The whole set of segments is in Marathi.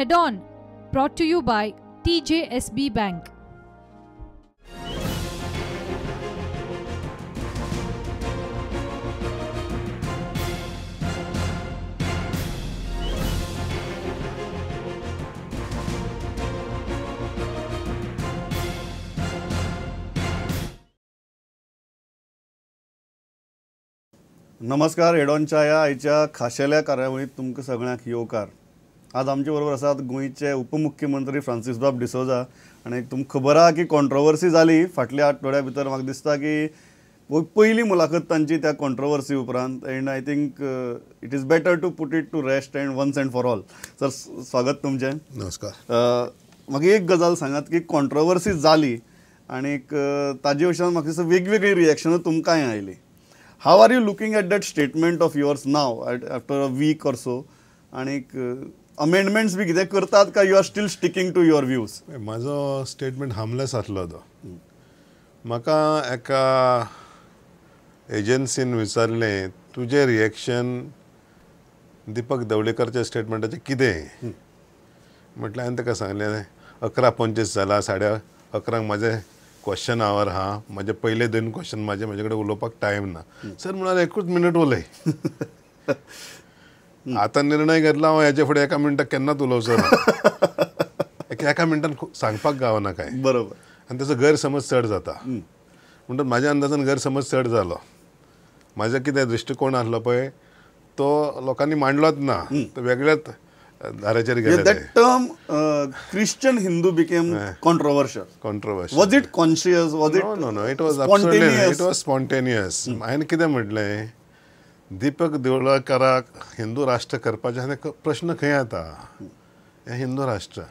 head on. Brought to you by TJSB Bank. नमस्कार हेडॉनच्या या आयच्या खाशेल्या कार्यावळीत तुमकां सगळ्यांक योकार आज आमचे बरोबर असतात गोंयचे उपमुख्यमंत्री बाब डिसोजा आणि तुमकां खबर आहात की कॉन्ट्रोवर्सी झाली फाटल्या आठवड्या भीत म्हाका दिसता की पहिली मुलाखत त्यांची त्या कॉन्ट्रोवर्सी उपरांत and I think it is better to put it to rest and once and for all sir स्वागत तुमचे नमस्कार uh, मग एक गजाल सांगात की कॉन्ट्रोवर्सी झाली आणि uh, ताजे वयच्यान म्हाका दिसता वेगवेगळी रिएक्शनां तुमकांय आयली how are you looking at that statement of yours now after a week or so आनीक अमेंडमेंट्स बी कितें करतात काय you are still sticking to your views म्हाजो स्टेटमेंट हार्मलेस आसलो तो म्हाका एका एजन्सीन विचारलें तुजें रिएक्शन दीपक दवळेकरच्या स्टेटमेंटाचें कितें म्हटलें हांवें ताका सांगलें अकरा पंचवीस जाला साडे अकरांक म्हाजें क्वेश्चन आवर हा माझे पहिले दोन क्वेश्चन माझे म्हजे कडेन उलोवपाक टायम ना सर म्हणून एकूच मिनट उलय आता निर्णय घेतला हांव पुढे फुडें एका मिनटाक केन्नाच उलोवचो एका मिनिटात सांगपाक गावना काय बरोबर आनी तेचो गैरसमज चड जाता म्हणटा म्हाज्या अंदाजान गैरसमज चड जालो माझा कितें दृष्टिकोन आसलो पळय तो लोकांनी मांडलोच ना तो वेगळ्याच धाराचेर गेले term Christian Hindu became controversial controversial was it conscious was it no no it was it was spontaneous हांवें कितें म्हटलें दीपक देवळाकाराक हिंदू राष्ट्र करपाचे आसा प्रश्न खंय येता हें हिंदू राष्ट्र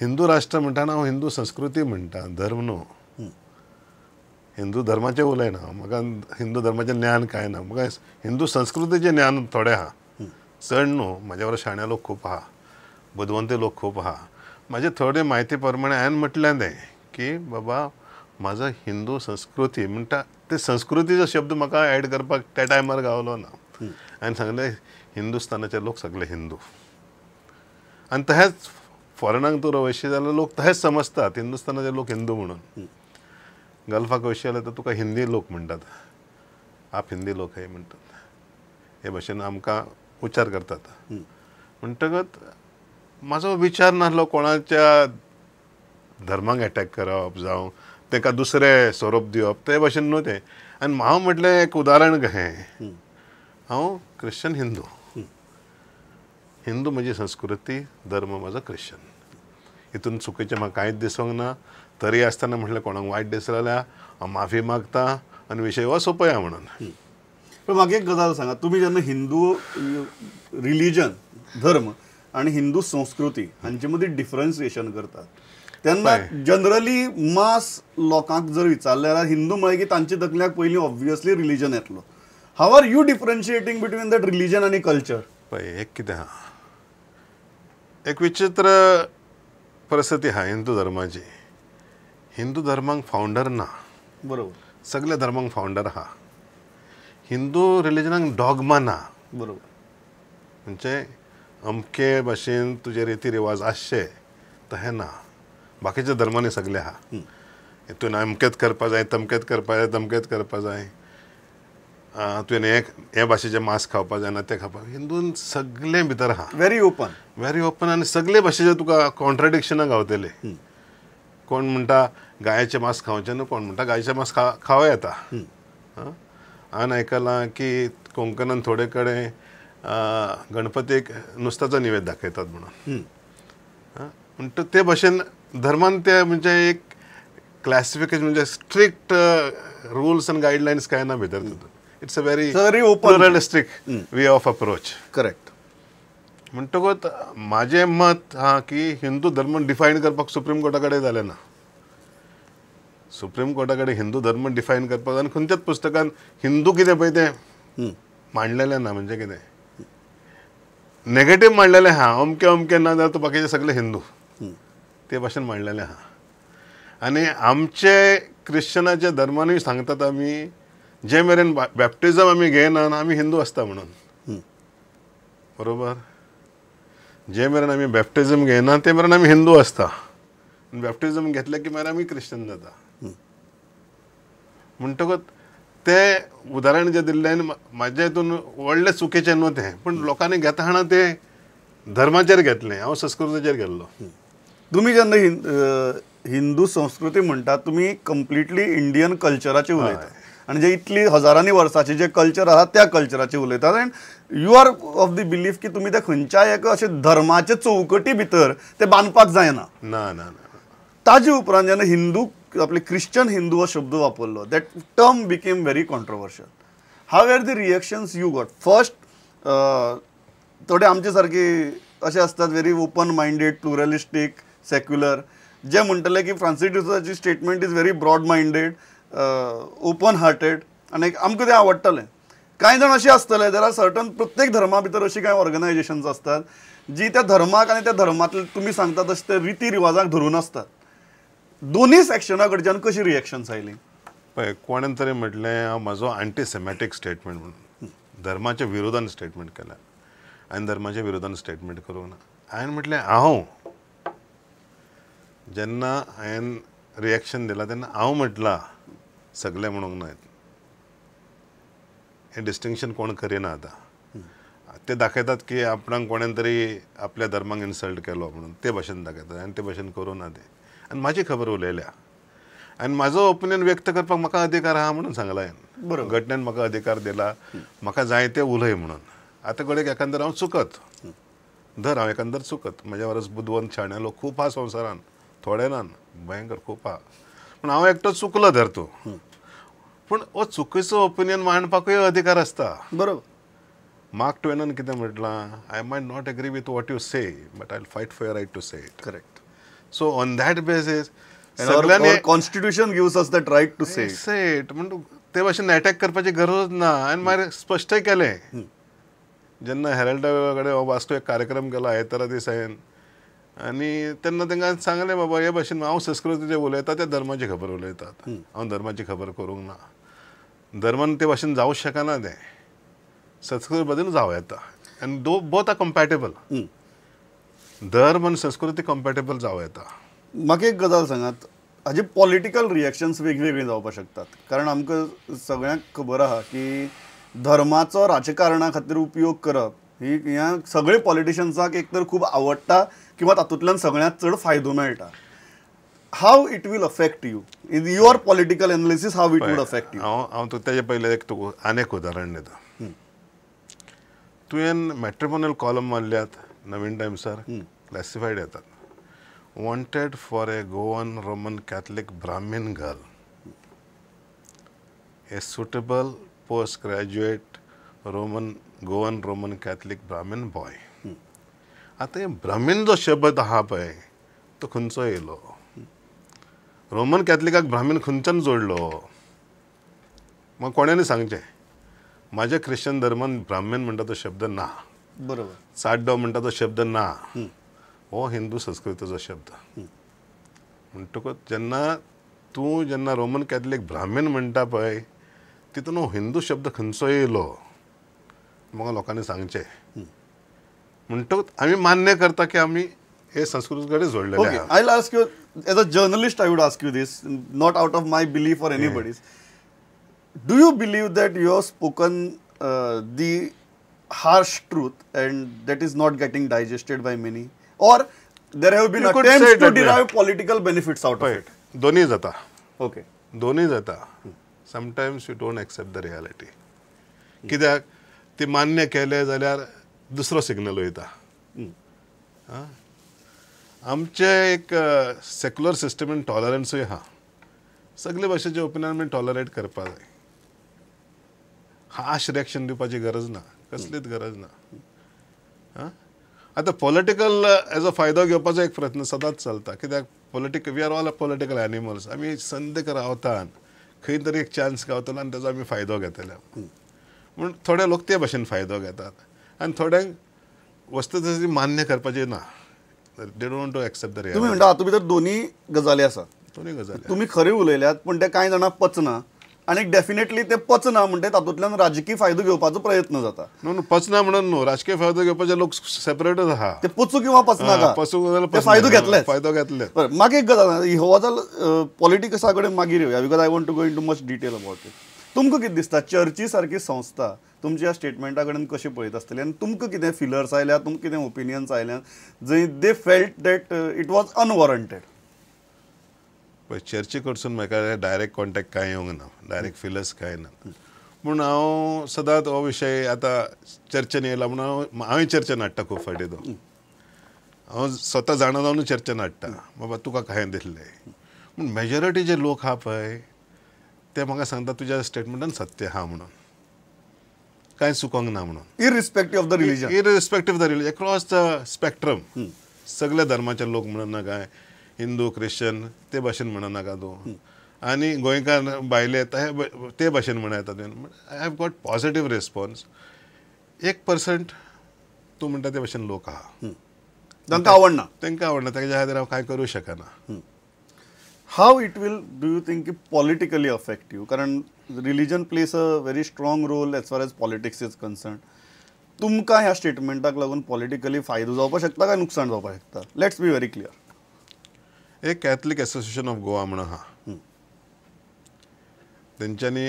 हिंदू राष्ट्र म्हणटाना हांव हिंदू संस्कृती म्हणटा धर्म न्हू हिंदू धर्माचें उलयना म्हाका हिंदू धर्माचें ज्ञान कांय ना म्हाका हिंदू संस्कृतीचें ज्ञान थोडें आहा चड न्हू म्हाज्या बरोबर शाण्या लोक खूब आहा बुदवंती लोक खूब आहा म्हाजे थोडे म्हायती प्रमाणे हांवें म्हटलें तें की बाबा माझा हिंदू संस्कृती म्हणटा ते संस्कृतीचो शब्द म्हाका एड करपाक त्या टायमार गावलो ना हांवें सांगलें हिंदुस्थानाचे लोक सगळे हिंदू आनी तशेंच फॉरेनाक तूं वयशी जाल्यार लोक तशेंच समजतात हिंदुस्थानाचे लोक हिंदू म्हणून गल्फाक वयशी जाल्यार तर तुका हिंदी लोक म्हणटात आप हिंदी लोक हे म्हणटात हे भाशेन आमकां उच्चार करतात म्हणटकच म्हाजो विचार नासलो कोणाच्या धर्मांक अटॅक करप जावं तेका दुसरें स्वरूप दिवप ते भशेन न्हू तें आनी हांव म्हटलें एक उदाहरण कहे हांव क्रिश्चन हिंदू हिंदू म्हजी संस्कृती धर्म म्हजो क्रिश्चन हितून चुकीचें म्हाका कांयच दिसूंक ना तरी आसतना म्हटलें कोणाक वायट दिसलें जाल्यार हांव माफी मागता आनी विशय हो सोंपया म्हणून पण म्हाका एक गजाल सांगा तुमी जेन्ना हिंदू रिलीजन धर्म आणि हिंदू संस्कृती हांचे मदीं डिफरन्सिएशन करतात तेन्ना जनरली मास लोकांक जर विचारलें हिंदू म्हणजे की त्यांची तकल्याक पयलीं ऑब्विसली रिलीजन येतलो how are you differentiating between that religion आणि कल्चर पळय एक कितें एक विचित्र परिस्थिती आहा हिंदू धर्माची हिंदू धर्मांक फाउंडर ना बरोबर सगळ्या धर्मांक फाउंडर हा हिंदू रिलीजनाक डॉगमा ना बरोबर म्हणजे अमके भाशेन तुजे रिती रिवाज आसचे तहें ना बाकीच्या धर्मांनी सगळे हा तुवें अमकेत करपा जाय तमकेत करपा जाय तमकेत करपा जाय तुवें हे हे भाशेचें मांस खावपा जायना तें खावपा हिंदून सगळे भितर आहा व्हेरी ओपन व्हेरी ओपन आनी सगळे भाशेचे तुका कॉन्ट्रडिक्शन गावतले कोण म्हणटा गायचे मांस खावचें न्हू कोण म्हणटा गायचे मांस खा खावं येता हांवें आयकलां की कोंकणान थोडे कडेन गणपतीक नुस्त्याचो निवेद दाखयतात म्हणून म्हणटा ते भाशेन धर्मांत्य म्हणजे एक क्लासिफिकेशन म्हणजे स्ट्रिक्ट रुल्स अँड गाईडलाईन्स काय ना भितर it's a very very strict way of approach correct म्हणटकच माझे मत हा की हिंदू धर्म डिफाईन करपाक सुप्रीम कोर्टाकडे झाले ना सुप्रीम कोर्टाकडे हिंदू धर्म डिफाईन करपाक आणि खंयच्याच पुस्तकात हिंदू किती पण ते hmm. मांडलेले ना म्हणजे किती नेगेटिव्ह मांडलेले हा अमके अमके ना जाल्यार बाकीचे सगळे हिंदू hmm. ते भाशेन मांडलेले हा आणि आमचे क्रिश्चनाच्या धर्मानूय सांगतात आम्ही जे मेरेन बॅप्टिजम आमी घेयनान आम्ही हिंदू असता म्हणून बरोबर जे मेरेन आम्ही बॅप्टिझम घेयना ते मेरेन आम्ही हिंदू आसता बॅप्टिजम घेतले की मागीर आम्ही क्रिश्चन जाता म्हणटकच ते उदाहरण जे दिल्लें म्हाज्या हितून व्हडलें चुकीचे न्हू तें पूण लोकांनी घेता ते धर्माचेर घेतले हांव संस्कृताचेर गेल्लो तुम्ही जेन्ना हिंदू संस्कृती म्हणतात तुम्ही कम्प्लिटली इंडियन कल्चराचे उलयता आणि जे इतली हजारांनी वर्षाचे जे कल्चर आहात त्या कल्चराचे उलयतात and you are of the belief की तुम्ही त्या खंयच्याय एका असे धर्माचे चौकटी भितर ते बांधपाक जायना ना ना ताजे उपरांत जेन्ना हिंदू आपले क्रिश्चन हिंदू हो शब्द वापरलो that term became very controversial how are the reactions you got first थोडे आमचे सारखे असे असतात very open minded pluralistic secular जे म्हणटले की डिसोजाची statement is very broad minded open hearted आनी आमकां तें आवडटलें कांय जाण अशें आसतले देर आर सर्टन प्रत्येक धर्मा भितर अशी कांय ऑर्गनायजेशन्स आसतात जी त्या धर्माक आनी त्या धर्मांतले तुमी सांगता तशें ते रिती रिवाजाक धरून आसतात दोनूय सेक्शना कडच्यान कशी रिएक्शन्स आयलीं पळय कोणें तरी म्हटलें हांव म्हजो अँटीसेमॅटीक स्टेटमेंट म्हणून धर्माच्या विरोधान स्टेटमेंट केला हांवें धर्माच्या विरोधान स्टेटमेंट करूंक ना हांवें म्हटलें हांव जेन्ना हांवें रिएक्शन दिला तेन्ना हांव म्हटलां सगळे म्हणूंक नाय हे डिस्टिंक्शन कोण करिना आतां ते दाखयतात की आपणाक कोणें तरी आपल्या धर्माक इन्सल्ट केलो म्हणून ते भाशेन दाखयतात आनी ते भाशेन करूं ना ते आनी म्हाजी खबर उलयल्या आनी म्हाजो ओपिनियन व्यक्त करपाक म्हाका अधिकार आहा म्हणून सांगला हांवें बरोबर घटनेन म्हाका अधिकार दिला म्हाका जाय ते उलय म्हणून आतां कडेक एकांदर हांव चुकत धर हांव एकंदर चुकत म्हज्या वरस बुदवंत शाण्या खूब आहा संवसारान ना भयंकर खूप हा पण हांव एकटो चुकलो धर तूं पूण हो चुकीचो ओपिनियन मांडपाकूय अधिकार असता बरोबर मार्क ट्वेनान किती म्हटलं I might not agree with what you say but I fight for your right to say it correct so on that basis सगळ्यांनी constitution gives us that right to say say it म्हण ते भाशेन अटॅक करपाची गरज ना आणि मागीर स्पष्ट केलें जेन्ना हेरल्डा कडेन हो वास्तू एक कार्यक्रम केला आयतारा दिस आणि त्यांना त्यांना सांगले बाबा या भाशेन हांव जे उलयता ते धर्माची खबर उलयतात हा धर्माची खबर करूंक ना धर्मान ते भाशेन जाऊ शकना ते संस्कृती बद्दल जाऊ येता आणि दो बोथ आर कम्पॅटेबल धर्म आणि संस्कृती कम्पॅटेबल जाऊ येता म्हाका एक गजाल सांगात हाजे पॉलिटिकल रिएक्शन्स वेगवेगळे जाऊ शकतात कारण आमक सगळ्यांक खबर आहा की धर्माचो राजकारणा खातीर उपयोग करप ही या सगळे पॉलिटिशियन्सा एक तर खूब किंवा तातूंतल्यान सगळ्यात चड फायदो मेळटा how it will affect you in your political analysis how it will affect you हांव हांव तेजे पयले एक तुका आनी एक उदाहरण दिता तुवें मॅट्रिमोनियल कॉलम मारल्यात नवीन टायम्सार क्लासिफायड येतात wanted for a Goan Roman Catholic Brahmin girl a suitable post graduate Roman Goan Roman Catholic Brahmin boy आता हे ब्राह्मीण जो शब्द आहा पळय तो खंयचो येयलो रोमन कॅथलिकाक ब्राह्मीण खंयच्यान जोडलो मग कोणाने सांगचें माझ्या ख्रिश्चन धर्मान ब्राह्मीण म्हणटा तो शब्द ना बरोबर चाड्डो म्हणटा तो शब्द ना हो हिंदू संस्कृतीचो शब्द म्हणटकूच जेन्ना तूं जेन्ना रोमन कॅथलीक ब्राह्मीण म्हणटा पळय तितून हो हिंदू शब्द खंचो येयलो लोकांनी सांगचे म्हणतो आम्ही मान्य करता की आम्ही हे संस्कृतीकडे जोडलेले I ask you as a journalist I would ask you this not out of my belief for anybody's do you believe that you have spoken the harsh truth and that is not getting digested by many or been to political benefits out of it दोन्ही जाता ओके दोन्ही जाता sometimes you don't accept the reality किया ते मान्य केले जाल्यार दुसरो सिग्नल वयता आमचे एक सेक्युलर सिस्टम टॉलरन्सूय आहा सगळे भाशेचे ओपिनियन टॉलरेट करपा जाय हाश रिएक्शन दिवपाची गरज ना कसलीच गरज ना आं आतां पॉलिटिकल अ फायदो घेवपाचो एक प्रयत्न सदांच चलता कित्याक political we are all a political animals आमी संदेक रावतात खंय तरी एक चान्स गावतलो आनी तेजो आमी फायदो घेतल्या म्हण थोडे लोक ते भाशेन फायदो घेतात आनी थोड्यांक वस्त तशी मान्य करपाची ना they don't to accept the तुमी म्हणटा हातूंत भितर दोनी गजाली आसात दोनी गजाली तुमी खरें उलयल्यात पूण ते कांय जाणां पचना आणि डेफिनेटली ते पचना म्हणजे तातूंतल्यान राजकीय फायदो घेवपाचो प्रयत्न जाता नो नो पचना म्हणून न्हू राजकीय फायदो घेवपाचे लोक सेपरेटच आहा ते पचू किंवा पचना का पचू फायदो घेतले फायदो घेतले मागीर एक गजाल हो गजाल पॉलिटिक्सा कडेन मागीर येवया because I want to go in too much detail about it तुमकां कितें दिसता चर्ची सारकी संस्था तुमच्या स्टेटमेंटा कडेन कशें पळयत आसतली आनी तुमकां कितें फिलर्स आयल्या तुमकां कितें ओपिनियन्स आयल्या जंय they felt that it was unwarranted पळय चर्ची कडसून म्हाका डायरेक्ट कॉन्टेक्ट कांय येवंक ना डायरेक्ट फिलर्स कांय ना पूण हांव सदांच हो विशय आतां चर्चेन येयला म्हूण हांव हांवें चर्चेन हाडटा खूब फाटी तो हांव स्वता जाणा जावन चर्चेन हाडटा बाबा तुका कांय दिसलें पूण मेजॉरिटी जे लोक हा पळय ते म्हाका सांगता तुज्या स्टेटमेंटान सत्य आहा म्हणून कांय चुकोंक ना म्हणून irrespective of the religion irrespective of the religion across the spectrum सगळ्या धर्माचे लोक hmm. hmm. ना काय हिंदू क्रिश्चन ते भाशेन म्हणनाका तूं आनी गोंयकार भायले hmm. ते भाशेन म्हणून येता तुवें I have got positive response एक पर्संट तूं म्हणटा ते भाशेन लोक आहा तांकां आवडना तांकां आवडना तेज्या खातीर हांव कांय करूं शकना how it will do you think politically affective कारण religion plays a very strong role as far as politics is concern तुमकां ह्या स्टेटमेंटाक लागून पॉलिटिकली फायदो जावपाक शकता काय नुकसान जावपाक शकता लेट्स बी व्हेरी क्लियर एक कॅथलीक असोसिएशन ऑफ गोवा म्हणून आहा तेंच्यांनी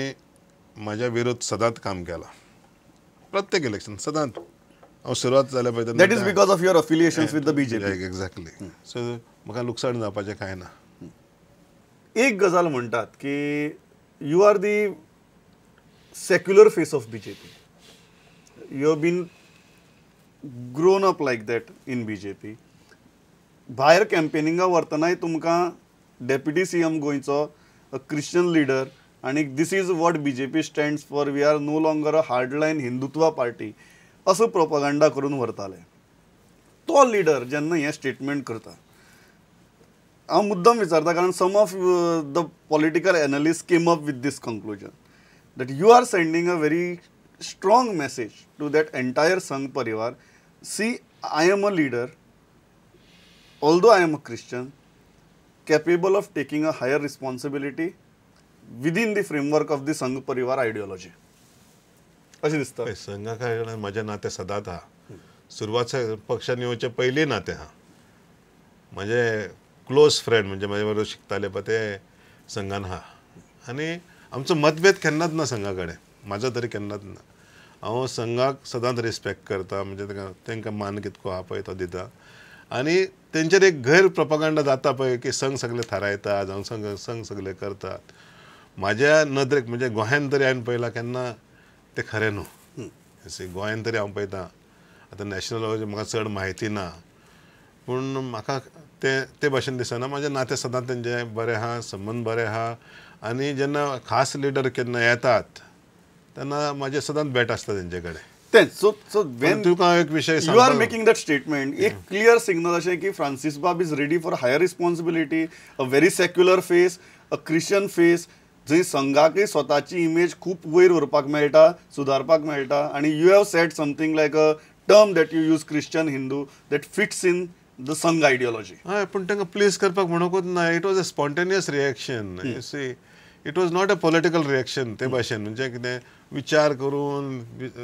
माझ्या विरोध सदांच काम केलां प्रत्येक इलेक्शन सदांच हांव सुरवात जाल्या पळय that is because of your affiliation with the BJP exactly so म्हाका लुकसाण जावपाचें कांय ना एक गजाल म्हणतात की you are the secular face of B J P you been grown up like that in B J P भायर कॅम्पेनिंगा वरतनाय तुमकां डेप्युटी सी एम गोंयचो क्रिश्चन लिडर आनी this is what B J P stands for we are no longer a hardline Hindutva party असो प्रोपगंडा करून व्हरताले तो लिडर जेन्ना हे स्टेटमेंट करता हांव मुद्दम विचारता कारण some of the political analyst came up with this conclusion that you are sending a very strong message to that entire Sangh Parivar see I am a leader although I am a Christian of taking a higher higher with in the framework of the Sangh Parivar ideology अशें दिसता संघा काय म्हजें नातें सदांच आहा सुरवात पक्षान येवचे पयलीं नातें आहा म्हजें क्लोज फ्रेंड म्हणजे माझ्या बरोबर शिकताले पण ते संघान हा आणि आमचो मतभेद केन्नाच ना संघाकडे माझा तरी केन्नाच ना हांव संघाक सदांच रिस्पेक्ट करता म्हणजे त्यांना तांकां मान कितको आहा पळय तो दिता आणि त्यांच्यात एक गैर जाता पळय की संघ सगळे थारायता जावं संघ संघ सगळे करतात माझ्या नदरेक म्हणजे गोंयांत तरी हांवें पळयलां केन्ना तें खरें न्हू गोंयांत तरी हांव पळयतां आतां नॅशनल म्हाका चड म्हायती ना पूण म्हाका ते ते भाषण दिसना म्हाजें नातें सदांच तेंचें बरें हा संबंध बरें हा आनी जेन्ना खास लिडर केन्ना येतात तेन्ना माझे सदांच भेट आसता त्यांच्याकडे सो सो एक विशय you are making that statement एक क्लियर सिग्नल अशें की फ्रान्सिस बाब is ready for higher responsibility a very secular face a Christian face जंय संघाकय स्वतःची इमेज खूब वयर व्हरपाक मेळटा सुदारपाक मेळटा आणि you have set something like a term that you use Christian Hindu that fits in the Sangh ideology हय पूण तांकां प्लेस करपाक म्हणकूच ना it was a spontaneous reaction see it was not a political reaction ते hmm. भाशेन म्हणजे कितें विचार करून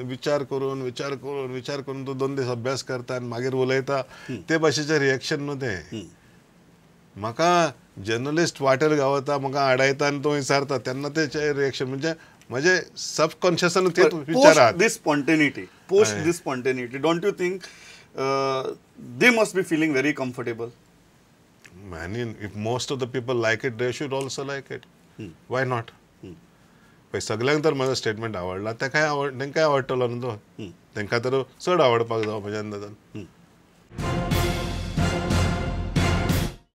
विचार करून विचार करून विचार करून तूं दोन दीस अभ्यास करता आनी मागीर उलयता ते भाशेचें रिएक्शन न्हू तें म्हाका जर्नलिस्ट वाटेर गावता म्हाका आडायता आनी तो विचारता तेन्ना तेचे रिएक्शन म्हणजे म्हजे सबकॉन्शियसान ते this spontaneity post this spontaneity don't you think uh, they must be feeling very comfortable. I mean, if most of the people like it, they should also like it. Hmm. Why not? पण सगळ्यांक तर माझा स्टेटमेंट आवडला तेंकाय आवड तेंकाय आवडटलो न्हू तो तेंकां तर चड आवडपाक जावं म्हज्यान